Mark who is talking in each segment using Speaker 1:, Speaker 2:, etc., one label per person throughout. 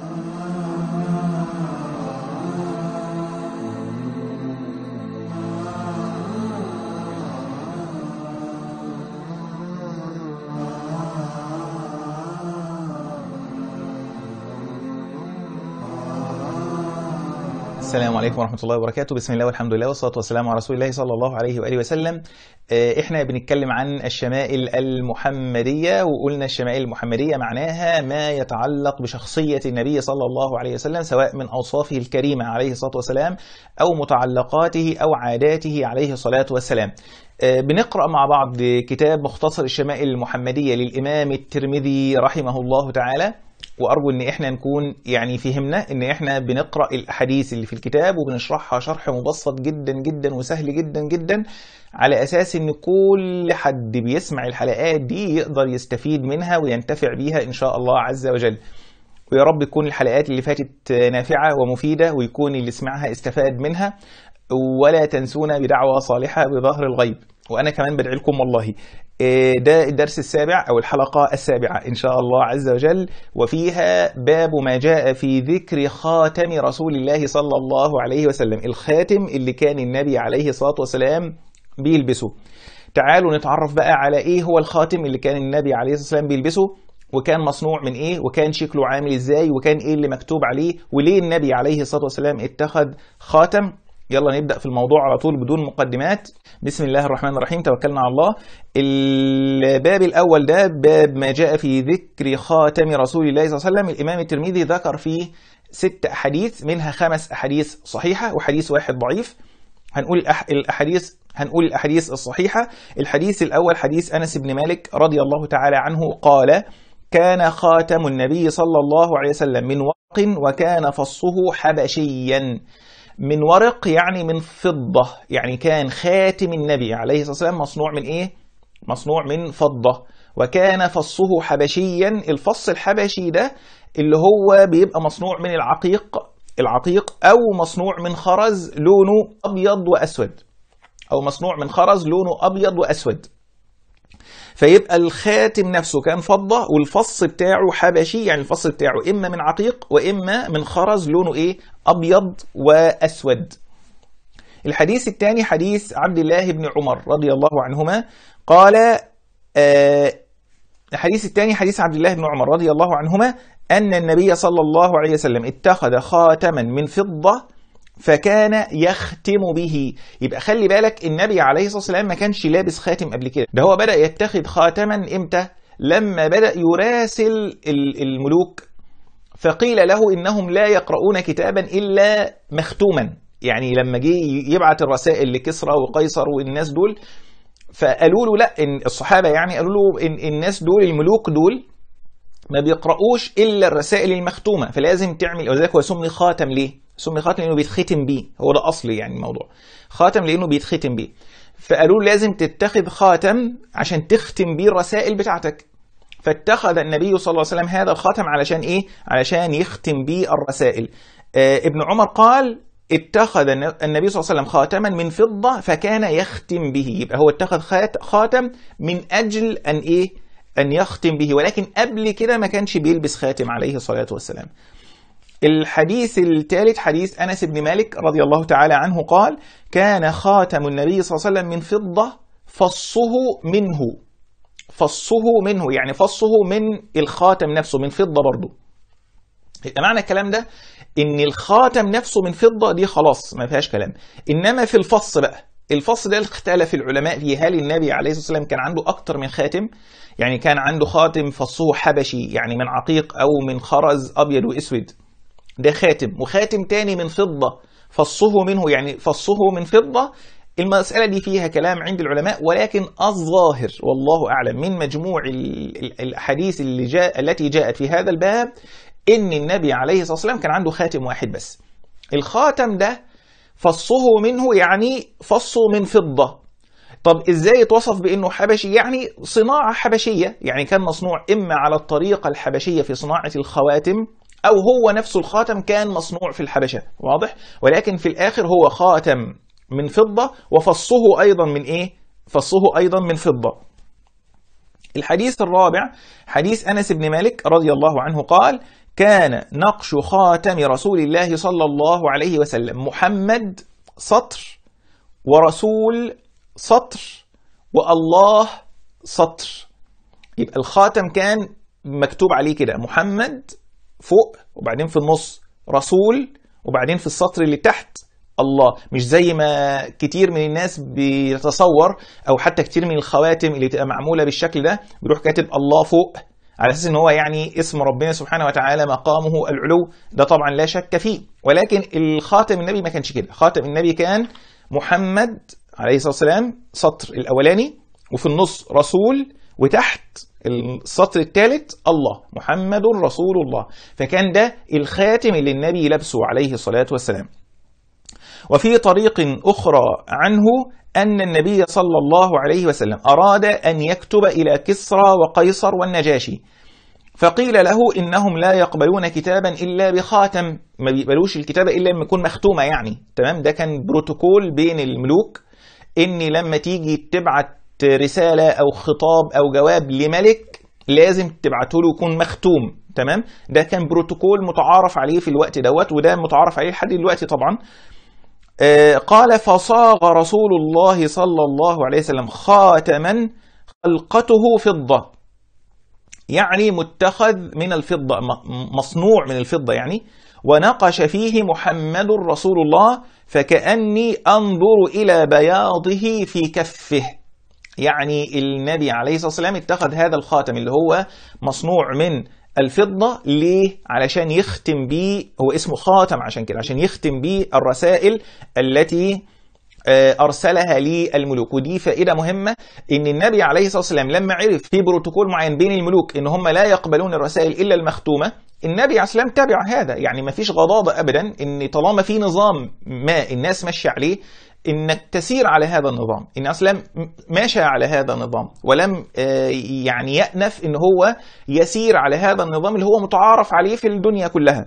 Speaker 1: Amen. السلام عليكم ورحمه الله وبركاته بسم الله والحمد لله والصلاه والسلام على رسول الله صلى الله عليه واله وسلم آه، احنا بنتكلم عن الشمائل المحمديه وقلنا الشمائل المحمديه معناها ما يتعلق بشخصيه النبي صلى الله عليه وسلم سواء من اوصافه الكريمه عليه الصلاه والسلام او متعلقاته او عاداته عليه الصلاه والسلام آه، بنقرأ مع بعض كتاب مختصر الشمائل المحمدية للإمام الترمذي رحمه الله تعالى وأرجو إن إحنا نكون يعني فهمنا إن إحنا بنقرأ الأحاديث اللي في الكتاب وبنشرحها شرح مبسط جدا جدا وسهل جدا جدا على أساس إن كل حد بيسمع الحلقات دي يقدر يستفيد منها وينتفع بيها إن شاء الله عز وجل ويا رب تكون الحلقات اللي فاتت نافعة ومفيدة ويكون اللي سمعها استفاد منها ولا تنسونا بدعوة صالحة بظهر الغيب وأنا كمان بدعي لكم والله إيه، ده الدرس السابع أو الحلقة السابعة إن شاء الله عز وجل وفيها باب ما جاء في ذكر خاتم رسول الله صلى الله عليه وسلم الخاتم اللي كان النبي عليه الصلاة والسلام بيلبسه تعالوا نتعرف بقى على إيه هو الخاتم اللي كان النبي عليه الصلاة والسلام بيلبسه وكان مصنوع من ايه وكان شكله عامل ازاي وكان ايه اللي مكتوب عليه وليه النبي عليه الصلاه والسلام اتخذ خاتم يلا نبدا في الموضوع على طول بدون مقدمات بسم الله الرحمن الرحيم توكلنا على الله الباب الاول ده باب ما جاء في ذكر خاتم رسول الله صلى الله عليه وسلم الامام الترمذي ذكر فيه ست احاديث منها خمس احاديث صحيحه وحديث واحد ضعيف هنقول الاحاديث هنقول الاحاديث الصحيحه الحديث الاول حديث انس بن مالك رضي الله تعالى عنه قال كان خاتم النبي صلى الله عليه وسلم من وق وكان فصه حبشيا من ورق يعني من فضة يعني كان خاتم النبي عليه الصلاة والسلام مصنوع من إيه؟ مصنوع من فضة وكان فصه حبشيا الفص الحبشي ده اللي هو بيبقى مصنوع من العقيق العقيق أو مصنوع من خرز لونه أبيض وأسود أو مصنوع من خرز لونه أبيض وأسود فيبقى الخاتم نفسه كان فضة والفص بتاعه حبشي يعني الفص بتاعه إما من عقيق وإما من خرز لونه إيه أبيض وأسود الحديث الثاني حديث عبد الله بن عمر رضي الله عنهما قال آه الحديث الثاني حديث عبد الله بن عمر رضي الله عنهما أن النبي صلى الله عليه وسلم اتخذ خاتما من فضة فكان يختم به يبقى خلي بالك النبي عليه الصلاة والسلام ما كانش لابس خاتم قبل كده ده هو بدأ يتخذ خاتما إمتى لما بدأ يراسل الملوك فقيل له إنهم لا يقرؤون كتابا إلا مختوما يعني لما جه يبعت الرسائل لكسرى وقيصر والناس دول فقالوا له لا إن الصحابة يعني قالوا له إن الناس دول الملوك دول ما بيقرؤوش إلا الرسائل المختومة فلازم تعمل ولذلك هو سمي خاتم ليه سمي خاتم لانه بيتختم بيه هو ده اصلي يعني الموضوع خاتم لانه بيتختم بيه فقالوا لازم تتخذ خاتم عشان تختم بيه الرسائل بتاعتك فاتخذ النبي صلى الله عليه وسلم هذا الخاتم علشان ايه علشان يختم بيه الرسائل آه ابن عمر قال اتخذ النبي صلى الله عليه وسلم خاتما من فضة فكان يختم به يبقى هو اتخذ خاتم من أجل أن إيه أن يختم به ولكن قبل كده ما كانش بيلبس خاتم عليه الصلاة والسلام الحديث الثالث حديث أنس بن مالك رضي الله تعالى عنه قال كان خاتم النبي صلى الله عليه وسلم من فضة فصه منه فصه منه يعني فصه من الخاتم نفسه من فضة برضه معنى الكلام ده ان الخاتم نفسه من فضة دي خلاص ما فيهاش كلام انما في الفص بقى الفص ده اختلف العلماء فيه هل النبي عليه الصلاه والسلام كان عنده اكتر من خاتم يعني كان عنده خاتم فصه حبشي يعني من عقيق او من خرز ابيض واسود ده خاتم وخاتم تاني من فضة فصه منه يعني فصه من فضة المسألة دي فيها كلام عند العلماء ولكن الظاهر والله أعلم من مجموع الأحاديث اللي جاء التي جاءت في هذا الباب إن النبي عليه الصلاة والسلام كان عنده خاتم واحد بس الخاتم ده فصه منه يعني فصه من فضة طب ازاي اتوصف بانه حبشي يعني صناعة حبشية يعني كان مصنوع اما على الطريقة الحبشية في صناعة الخواتم أو هو نفسه الخاتم كان مصنوع في الحبشة واضح؟ ولكن في الآخر هو خاتم من فضة وفصه أيضا من إيه؟ فصه أيضا من فضة الحديث الرابع حديث أنس بن مالك رضي الله عنه قال كان نقش خاتم رسول الله صلى الله عليه وسلم محمد سطر ورسول سطر والله سطر يبقى الخاتم كان مكتوب عليه كده محمد فوق وبعدين في النص رسول وبعدين في السطر اللي تحت الله مش زي ما كتير من الناس بيتصور او حتى كتير من الخواتم اللي بتبقى معموله بالشكل ده بيروح كاتب الله فوق على اساس ان هو يعني اسم ربنا سبحانه وتعالى مقامه العلو ده طبعا لا شك فيه ولكن الخاتم النبي ما كانش كده خاتم النبي كان محمد عليه الصلاه والسلام سطر الاولاني وفي النص رسول وتحت السطر الثالث الله محمد رسول الله فكان ده الخاتم اللي النبي لبسه عليه الصلاة والسلام وفي طريق أخرى عنه أن النبي صلى الله عليه وسلم أراد أن يكتب إلى كسرى وقيصر والنجاشي فقيل له إنهم لا يقبلون كتابا إلا بخاتم ما بيقبلوش الكتابة إلا لما يكون مختومة يعني تمام ده كان بروتوكول بين الملوك إن لما تيجي تبعت رسالة أو خطاب أو جواب لملك لازم تبعته له يكون مختوم تمام ده كان بروتوكول متعارف عليه في الوقت دوت وده متعارف عليه لحد دلوقتي طبعا آه قال فصاغ رسول الله صلى الله عليه وسلم خاتما خلقته فضة يعني متخذ من الفضة مصنوع من الفضة يعني ونقش فيه محمد رسول الله فكأني أنظر إلى بياضه في كفه يعني النبي عليه الصلاة والسلام اتخذ هذا الخاتم اللي هو مصنوع من الفضة ليه؟ علشان يختم بيه هو اسمه خاتم عشان كده عشان يختم بيه الرسائل التي آه، ارسلها للملوك ودي فائده مهمه ان النبي عليه الصلاه والسلام لما عرف في بروتوكول معين بين الملوك ان هم لا يقبلون الرسائل الا المختومه النبي عليه السلام تابع هذا يعني ما فيش غضاضه ابدا ان طالما في نظام ما الناس ماشيه عليه انك تسير على هذا النظام ان اسلام ماشى على هذا النظام ولم آه، يعني يأنف ان هو يسير على هذا النظام اللي هو متعارف عليه في الدنيا كلها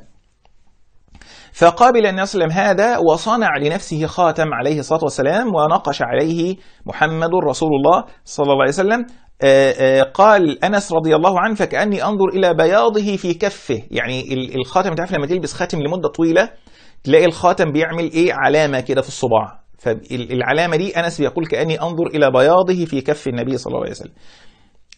Speaker 1: فقابل أن يسلم هذا وصنع لنفسه خاتم عليه الصلاة والسلام ونقش عليه محمد رسول الله صلى الله عليه وسلم آه، آه، قال أنس رضي الله عنه فكأني أنظر إلى بياضه في كفه يعني الخاتم تعرف لما تلبس خاتم لمدة طويلة تلاقي الخاتم بيعمل إيه علامة كده في الصباع فالعلامة دي أنس بيقول كأني أنظر إلى بياضه في كف النبي صلى الله عليه وسلم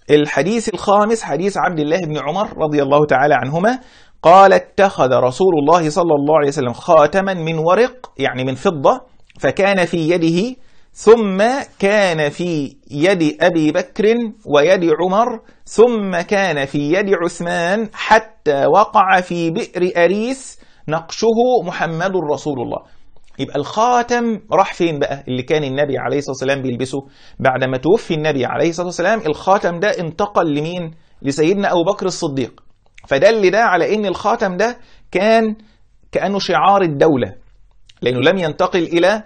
Speaker 1: الحديث الخامس حديث عبد الله بن عمر رضي الله تعالى عنهما قال اتخذ رسول الله صلى الله عليه وسلم خاتما من ورق يعني من فضة فكان في يده ثم كان في يد أبي بكر ويد عمر ثم كان في يد عثمان حتى وقع في بئر أريس نقشه محمد رسول الله يبقى الخاتم راح فين بقى اللي كان النبي عليه الصلاه والسلام بيلبسه بعد ما توفي النبي عليه الصلاه والسلام الخاتم ده انتقل لمين لسيدنا ابو بكر الصديق فدل ده على ان الخاتم ده كان كانه شعار الدوله لانه لم ينتقل الى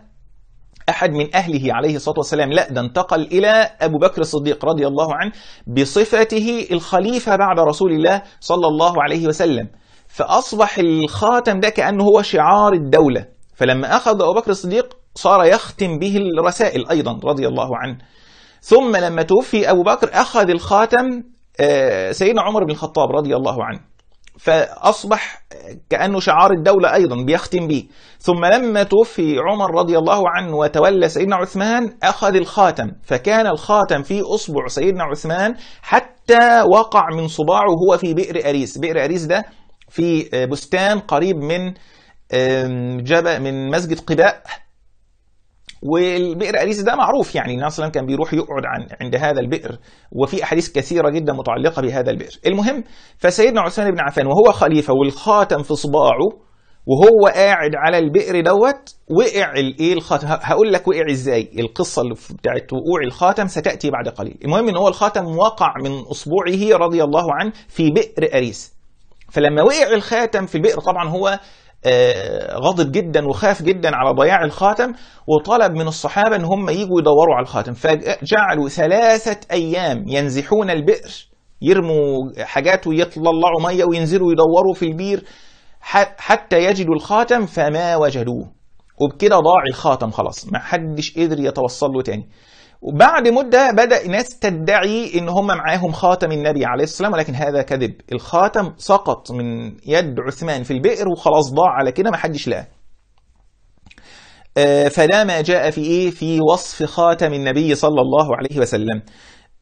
Speaker 1: احد من اهله عليه الصلاه والسلام لا ده انتقل الى ابو بكر الصديق رضي الله عنه بصفته الخليفه بعد رسول الله صلى الله عليه وسلم فاصبح الخاتم ده كانه هو شعار الدوله فلما أخذ أبو بكر الصديق صار يختم به الرسائل أيضا رضي الله عنه ثم لما توفي أبو بكر أخذ الخاتم آه، سيدنا عمر بن الخطاب رضي الله عنه فأصبح كأنه شعار الدولة أيضا بيختم به ثم لما توفي عمر رضي الله عنه وتولى سيدنا عثمان أخذ الخاتم فكان الخاتم في أصبع سيدنا عثمان حتى وقع من صباعه هو في بئر أريس بئر أريس ده في آه، بستان قريب من جبل من مسجد قباء والبئر أريس ده معروف يعني النبي صلى كان بيروح يقعد عن عند هذا البئر وفي أحاديث كثيرة جدا متعلقة بهذا البئر المهم فسيدنا عثمان بن عفان وهو خليفة والخاتم في صباعه وهو قاعد على البئر دوت وقع الايه الخاتم هقول لك وقع ازاي القصه اللي بتاعت وقوع الخاتم ستاتي بعد قليل المهم ان هو الخاتم وقع من اصبعه رضي الله عنه في بئر اريس فلما وقع الخاتم في البئر طبعا هو آه، غضب جدا وخاف جدا على ضياع الخاتم وطلب من الصحابة ان هم يجوا يدوروا على الخاتم فجعلوا ثلاثة ايام ينزحون البئر يرموا حاجات ويطلعوا مية وينزلوا يدوروا في البير حتى يجدوا الخاتم فما وجدوه وبكده ضاع الخاتم خلاص ما حدش قدر يتوصل له تاني وبعد مدة بدأ ناس تدعي إن هم معاهم خاتم النبي عليه السلام ولكن هذا كذب الخاتم سقط من يد عثمان في البئر وخلاص ضاع على كده ما حدش لقاه آه، فده ما جاء في إيه في وصف خاتم النبي صلى الله عليه وسلم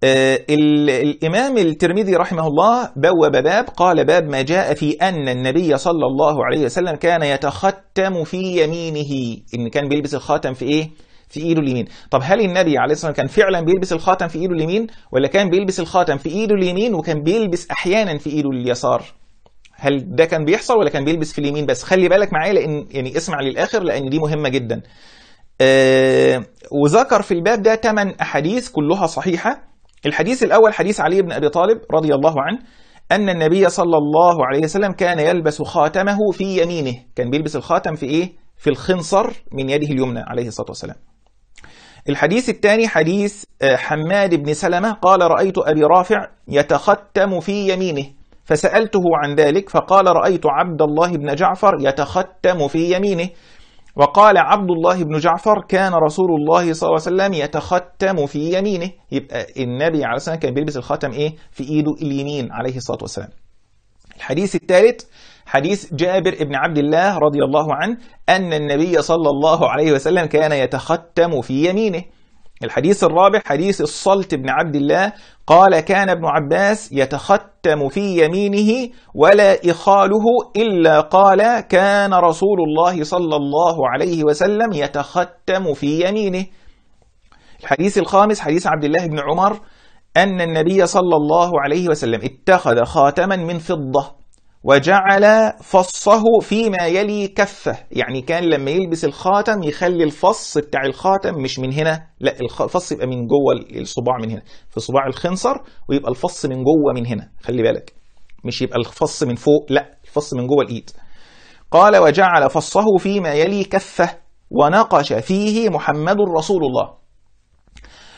Speaker 1: آه، الإمام الترمذي رحمه الله بوب باب قال باب ما جاء في أن النبي صلى الله عليه وسلم كان يتختم في يمينه إن كان بيلبس الخاتم في إيه في ايده اليمين طب هل النبي عليه الصلاه والسلام كان فعلا بيلبس الخاتم في ايده اليمين ولا كان بيلبس الخاتم في ايده اليمين وكان بيلبس احيانا في ايده اليسار هل ده كان بيحصل ولا كان بيلبس في اليمين بس خلي بالك معايا لان يعني اسمع للاخر لان دي مهمه جدا آه وذكر في الباب ده ثمان احاديث كلها صحيحه الحديث الاول حديث علي بن ابي طالب رضي الله عنه ان النبي صلى الله عليه وسلم كان يلبس خاتمه في يمينه كان بيلبس الخاتم في ايه في الخنصر من يده اليمنى عليه الصلاه والسلام الحديث الثاني حديث آه، حماد بن سلمة قال رأيت أبي رافع يتختم في يمينه فسألته عن ذلك فقال رأيت عبد الله بن جعفر يتختم في يمينه وقال عبد الله بن جعفر كان رسول الله صلى الله عليه وسلم يتختم في يمينه يبقى النبي عليه والسلام كان بيلبس الخاتم ايه في ايده اليمين عليه الصلاه والسلام الحديث الثالث حديث جابر بن عبد الله رضي الله عنه أن النبي صلى الله عليه وسلم كان يتختم في يمينه الحديث الرابع حديث الصلت بن عبد الله قال كان ابن عباس يتختم في يمينه ولا إخاله إلا قال كان رسول الله صلى الله عليه وسلم يتختم في يمينه الحديث الخامس حديث عبد الله بن عمر أن النبي صلى الله عليه وسلم اتخذ خاتما من فضة وجعل فصه فيما يلي كفه يعني كان لما يلبس الخاتم يخلي الفص بتاع الخاتم مش من هنا لا الفص يبقى من جوه الصباع من هنا في صباع الخنصر ويبقى الفص من جوه من هنا خلي بالك مش يبقى الفص من فوق لا الفص من جوه الايد قال وجعل فصه فيما يلي كفه ونقش فيه محمد رسول الله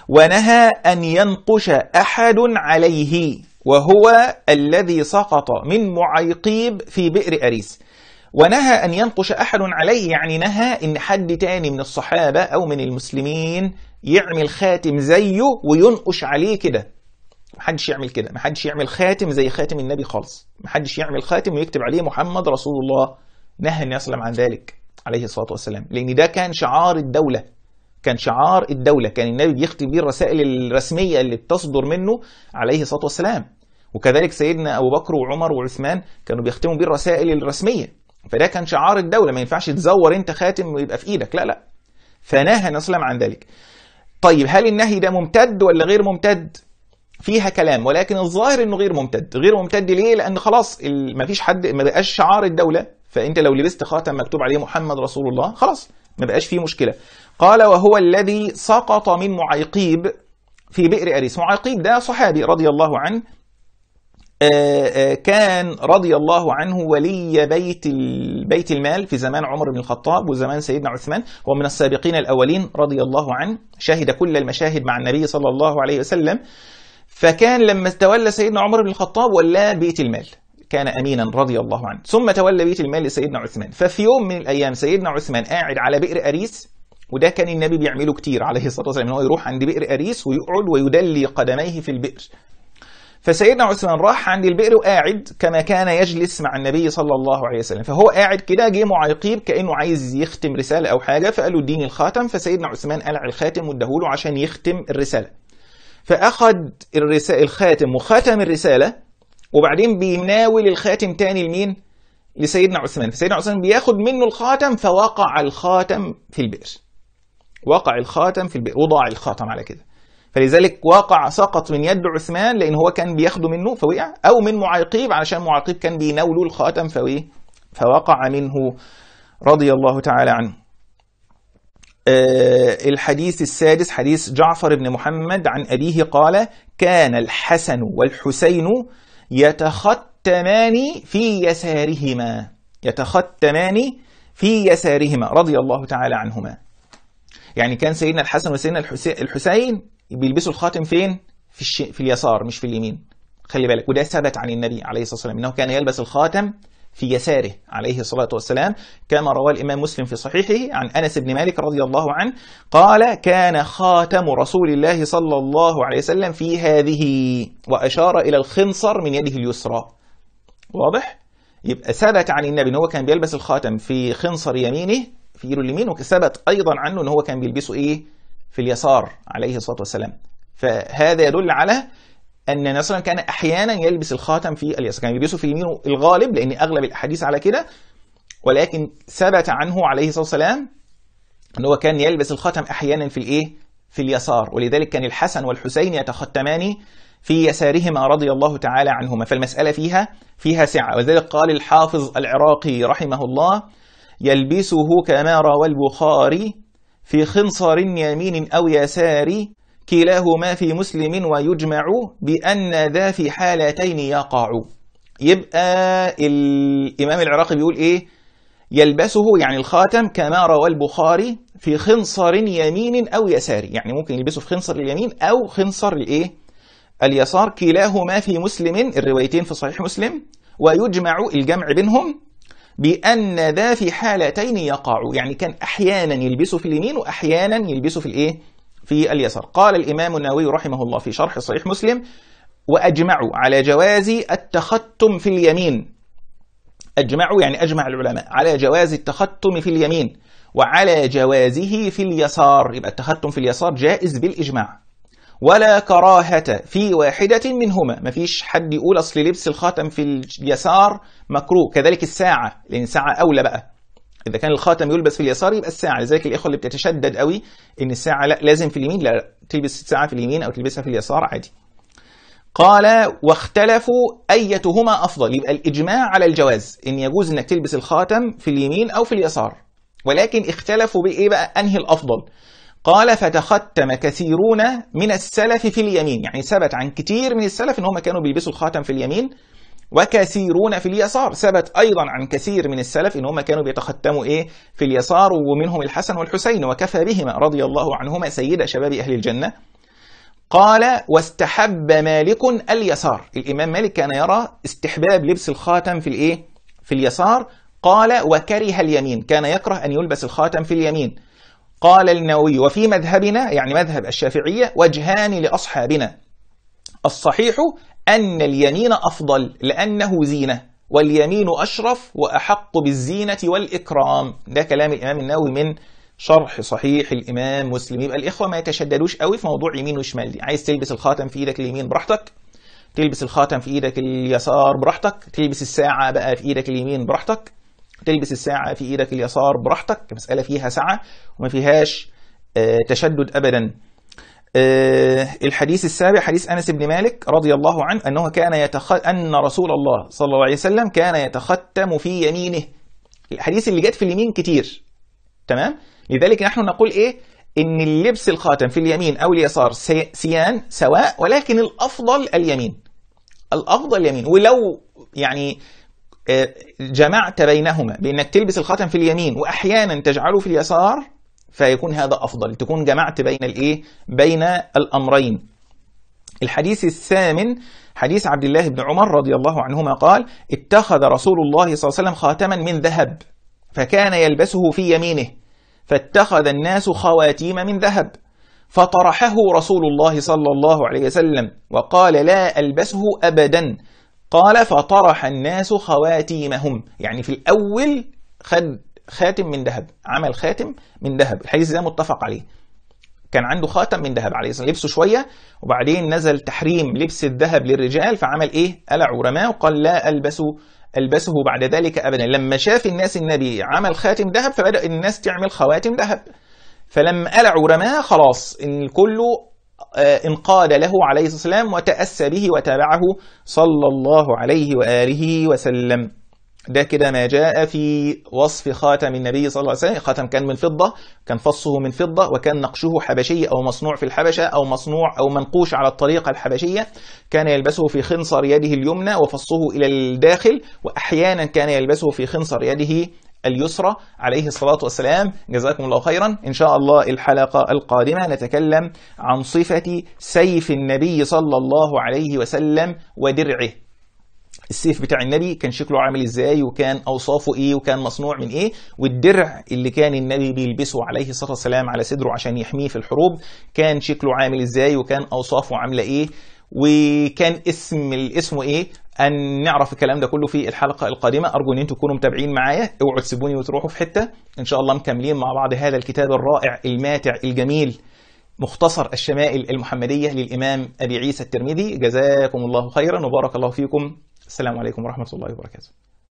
Speaker 1: ونهى ان ينقش احد عليه وهو الذي سقط من معيقيب في بئر أريس ونهى أن ينقش أحد عليه يعني نهى إن حد تاني من الصحابة أو من المسلمين يعمل خاتم زيه وينقش عليه كده محدش يعمل كده محدش يعمل خاتم زي خاتم النبي خالص محدش يعمل خاتم ويكتب عليه محمد رسول الله نهى النبي صلى الله عليه وسلم عن ذلك عليه الصلاة والسلام لأن ده كان شعار الدولة كان شعار الدولة كان النبي بيختم بيه الرسائل الرسمية اللي بتصدر منه عليه الصلاة والسلام وكذلك سيدنا أبو بكر وعمر وعثمان كانوا بيختموا بيه الرسائل الرسمية فده كان شعار الدولة ما ينفعش تزور أنت خاتم ويبقى في إيدك لا لا فنهى النبي عن ذلك طيب هل النهي ده ممتد ولا غير ممتد فيها كلام ولكن الظاهر انه غير ممتد غير ممتد ليه لان خلاص ما فيش حد ما بقاش شعار الدوله فانت لو لبست خاتم مكتوب عليه محمد رسول الله خلاص ما بقاش فيه مشكله قال وهو الذي سقط من معيقيب في بئر اريس معيقيب ده صحابي رضي الله عنه آه، آه، كان رضي الله عنه ولي بيت بيت المال في زمان عمر بن الخطاب وزمان سيدنا عثمان هو من السابقين الأولين رضي الله عنه شهد كل المشاهد مع النبي صلى الله عليه وسلم فكان لما تولى سيدنا عمر بن الخطاب ولا بيت المال كان امينا رضي الله عنه ثم تولى بيت المال لسيدنا عثمان ففي يوم من الايام سيدنا عثمان قاعد على بئر اريس وده كان النبي بيعمله كتير عليه الصلاه والسلام ان هو يروح عند بئر اريس ويقعد ويدلي قدميه في البئر فسيدنا عثمان راح عند البئر وقاعد كما كان يجلس مع النبي صلى الله عليه وسلم فهو قاعد كده جه معيقيب كانه عايز يختم رساله او حاجه فقال له اديني الخاتم فسيدنا عثمان قلع الخاتم واداهوله عشان يختم الرساله فاخذ الرسالة الخاتم وختم الرساله وبعدين بيناول الخاتم تاني لمين لسيدنا عثمان فسيدنا عثمان بياخد منه الخاتم فوقع الخاتم في البئر وقع الخاتم في البئر وضاع الخاتم على كده فلذلك واقع سقط من يد عثمان لان هو كان بياخده منه فوقع او من معيقيب علشان معيقيب كان بيناوله الخاتم فوقع فوقع منه رضي الله تعالى عنه آه، الحديث السادس حديث جعفر بن محمد عن أبيه قال كان الحسن والحسين يتختمان في يسارهما يتختمان في يسارهما رضي الله تعالى عنهما يعني كان سيدنا الحسن وسيدنا الحسين بيلبسوا الخاتم فين؟ في الش... في اليسار مش في اليمين خلي بالك وده ثبت عن النبي عليه الصلاه والسلام انه كان يلبس الخاتم في يساره عليه الصلاة والسلام كما روى الإمام مسلم في صحيحه عن أنس بن مالك رضي الله عنه قال كان خاتم رسول الله صلى الله عليه وسلم في هذه وأشار إلى الخنصر من يده اليسرى واضح؟ يبقى ثبت عن النبي ان هو كان بيلبس الخاتم في خنصر يمينه في يده اليمين وثبت ايضا عنه ان هو كان بيلبسه ايه؟ في اليسار عليه الصلاة والسلام فهذا يدل على ان النبي كان احيانا يلبس الخاتم في اليسار كان يلبسه في يمينه الغالب لان اغلب الاحاديث على كده ولكن ثبت عنه عليه الصلاه والسلام ان هو كان يلبس الخاتم احيانا في الايه في اليسار ولذلك كان الحسن والحسين يتختمان في يسارهما رضي الله تعالى عنهما فالمساله فيها فيها سعه ولذلك قال الحافظ العراقي رحمه الله يلبسه كما روى البخاري في خنصر يمين أو يسار كلاهما في مسلم ويجمع بأن ذا في حالتين يقع يبقى الإمام العراقي بيقول إيه يلبسه يعني الخاتم كما روى البخاري في خنصر يمين أو يسار يعني ممكن يلبسه في خنصر اليمين أو خنصر الإيه اليسار كلاهما في مسلم الروايتين في صحيح مسلم ويجمع الجمع بينهم بأن ذا في حالتين يقع يعني كان أحيانا يلبسه في اليمين وأحيانا يلبسه في الإيه؟ في اليسار قال الإمام النووي رحمه الله في شرح صحيح مسلم وأجمعوا على جواز التختم في اليمين أجمعوا يعني أجمع العلماء على جواز التختم في اليمين وعلى جوازه في اليسار يبقى التختم في اليسار جائز بالإجماع ولا كراهة في واحدة منهما مفيش حد يقول أصل لبس الخاتم في اليسار مكروه كذلك الساعة لأن ساعة أولى بقى إذا كان الخاتم يلبس في اليسار يبقى الساعة لذلك الإخوة اللي بتتشدد قوي إن الساعة لا لازم في اليمين لا تلبس الساعة في اليمين أو تلبسها في اليسار عادي قال واختلفوا أيتهما أفضل يبقى الإجماع على الجواز إن يجوز إنك تلبس الخاتم في اليمين أو في اليسار ولكن اختلفوا بإيه بقى أنهي الأفضل قال فتختم كثيرون من السلف في اليمين يعني ثبت عن كثير من السلف ان هم كانوا بيلبسوا الخاتم في اليمين وكثيرون في اليسار ثبت ايضا عن كثير من السلف ان هم كانوا بيتختموا ايه في اليسار ومنهم الحسن والحسين وكفى بهما رضي الله عنهما سيد شباب اهل الجنه قال واستحب مالك اليسار الامام مالك كان يرى استحباب لبس الخاتم في الايه في اليسار قال وكره اليمين كان يكره ان يلبس الخاتم في اليمين قال النووي وفي مذهبنا يعني مذهب الشافعية وجهان لأصحابنا الصحيح أن اليمين أفضل لأنه زينة واليمين أشرف وأحق بالزينة والإكرام ده كلام الإمام النووي من شرح صحيح الإمام مسلم يبقى الإخوة ما يتشددوش قوي في موضوع يمين وشمال دي عايز تلبس الخاتم في إيدك اليمين براحتك تلبس الخاتم في إيدك اليسار براحتك تلبس الساعة بقى في إيدك اليمين براحتك تلبس الساعة في إيدك اليسار براحتك مسألة فيها سعة وما فيهاش آه، تشدد أبدا آه، الحديث السابع حديث أنس بن مالك رضي الله عنه أنه كان يتخ... أن رسول الله صلى الله عليه وسلم كان يتختم في يمينه الحديث اللي جت في اليمين كتير تمام لذلك نحن نقول إيه إن اللبس الخاتم في اليمين أو اليسار سيان سواء ولكن الأفضل اليمين الأفضل اليمين ولو يعني جمعت بينهما بانك تلبس الخاتم في اليمين واحيانا تجعله في اليسار فيكون هذا افضل تكون جمعت بين الايه بين الامرين الحديث الثامن حديث عبد الله بن عمر رضي الله عنهما قال اتخذ رسول الله صلى الله عليه وسلم خاتما من ذهب فكان يلبسه في يمينه فاتخذ الناس خواتيم من ذهب فطرحه رسول الله صلى الله عليه وسلم وقال لا ألبسه أبدا قال فطرح الناس خواتيمهم يعني في الأول خد خاتم من ذهب عمل خاتم من ذهب الحديث ده متفق عليه كان عنده خاتم من ذهب عليه الصلاه لبسه شويه وبعدين نزل تحريم لبس الذهب للرجال فعمل ايه؟ قلع ورماه وقال لا البسه البسه بعد ذلك ابدا لما شاف الناس النبي عمل خاتم ذهب فبدا الناس تعمل خواتم ذهب فلما قلع ورماه خلاص ان كله آه، انقاد له عليه الصلاة والسلام وتأسى به وتابعه صلى الله عليه وآله وسلم ده كده ما جاء في وصف خاتم النبي صلى الله عليه وسلم خاتم كان من فضة كان فصه من فضة وكان نقشه حبشي أو مصنوع في الحبشة أو مصنوع أو منقوش على الطريقة الحبشية كان يلبسه في خنصر يده اليمنى وفصه إلى الداخل وأحيانا كان يلبسه في خنصر يده اليسرى عليه الصلاة والسلام جزاكم الله خيرا إن شاء الله الحلقة القادمة نتكلم عن صفة سيف النبي صلى الله عليه وسلم ودرعه السيف بتاع النبي كان شكله عامل ازاي وكان اوصافه ايه وكان مصنوع من ايه والدرع اللي كان النبي بيلبسه عليه الصلاه والسلام على صدره عشان يحميه في الحروب كان شكله عامل ازاي وكان اوصافه عامله ايه وكان اسم الاسم ايه ان نعرف الكلام ده كله في الحلقه القادمه ارجو ان انتم تكونوا متابعين معايا اوعوا تسيبوني وتروحوا في حته ان شاء الله مكملين مع بعض هذا الكتاب الرائع الماتع الجميل مختصر الشمائل المحمديه للامام ابي عيسى الترمذي جزاكم الله خيرا وبارك الله فيكم السلام عليكم ورحمه الله وبركاته